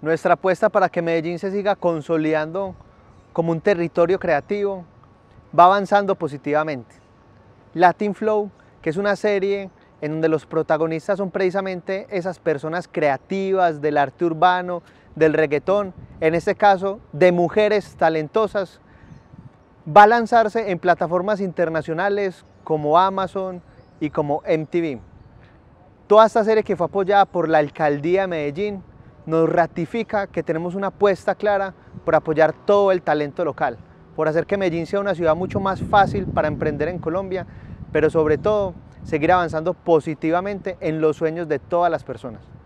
Nuestra apuesta para que Medellín se siga consolidando como un territorio creativo va avanzando positivamente. Latin Flow, que es una serie en donde los protagonistas son precisamente esas personas creativas del arte urbano, del reggaetón, en este caso de mujeres talentosas, va a lanzarse en plataformas internacionales como Amazon y como MTV. Toda esta serie que fue apoyada por la Alcaldía de Medellín nos ratifica que tenemos una apuesta clara por apoyar todo el talento local, por hacer que Medellín sea una ciudad mucho más fácil para emprender en Colombia, pero sobre todo seguir avanzando positivamente en los sueños de todas las personas.